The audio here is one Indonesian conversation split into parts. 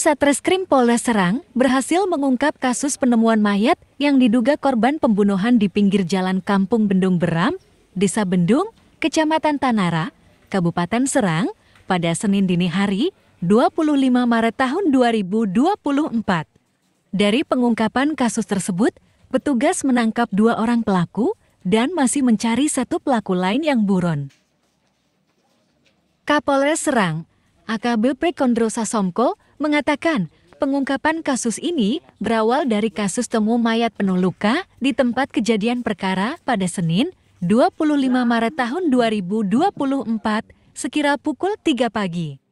Satreskrim Polres Serang berhasil mengungkap kasus penemuan mayat yang diduga korban pembunuhan di pinggir jalan Kampung Bendung Beram, Desa Bendung, Kecamatan Tanara, Kabupaten Serang, pada Senin dini hari, 25 Maret tahun 2024. Dari pengungkapan kasus tersebut, petugas menangkap dua orang pelaku dan masih mencari satu pelaku lain yang buron. Kapolres Serang, AKB Prekondrosa Somko, mengatakan pengungkapan kasus ini berawal dari kasus temu mayat penuh luka di tempat kejadian perkara pada Senin, 25 Maret tahun 2024, sekira pukul 3 pagi.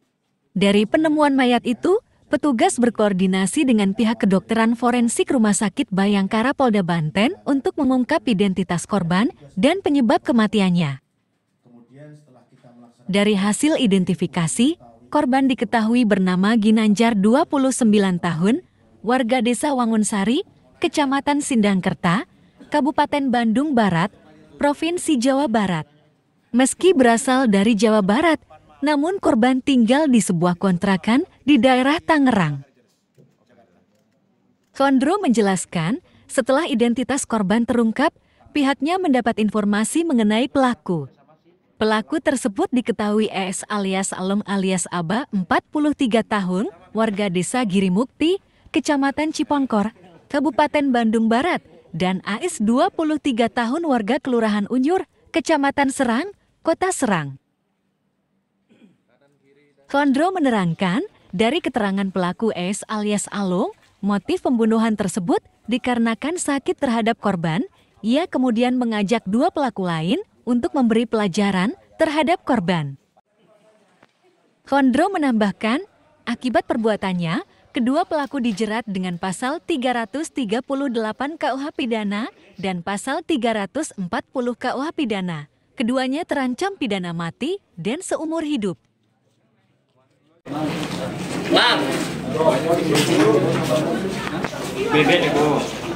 Dari penemuan mayat itu, petugas berkoordinasi dengan pihak kedokteran forensik Rumah Sakit Bayangkara Polda Banten untuk mengungkap identitas korban dan penyebab kematiannya. Dari hasil identifikasi, Korban diketahui bernama Ginanjar 29 tahun, warga desa Wangunsari, Kecamatan Sindangkerta, Kabupaten Bandung Barat, Provinsi Jawa Barat. Meski berasal dari Jawa Barat, namun korban tinggal di sebuah kontrakan di daerah Tangerang. Kondro menjelaskan, setelah identitas korban terungkap, pihaknya mendapat informasi mengenai pelaku. Pelaku tersebut diketahui ES alias Alem alias Aba, 43 tahun, warga desa Girimukti, Kecamatan Cipongkor, Kabupaten Bandung Barat, dan AS 23 tahun warga Kelurahan Unyur, Kecamatan Serang, Kota Serang. Kondro menerangkan, dari keterangan pelaku ES alias Alung, motif pembunuhan tersebut dikarenakan sakit terhadap korban, ia kemudian mengajak dua pelaku lain untuk memberi pelajaran terhadap korban. Kondro menambahkan, akibat perbuatannya, kedua pelaku dijerat dengan pasal 338 KUH pidana dan pasal 340 KUH pidana. Keduanya terancam pidana mati dan seumur hidup. Mam. Bebek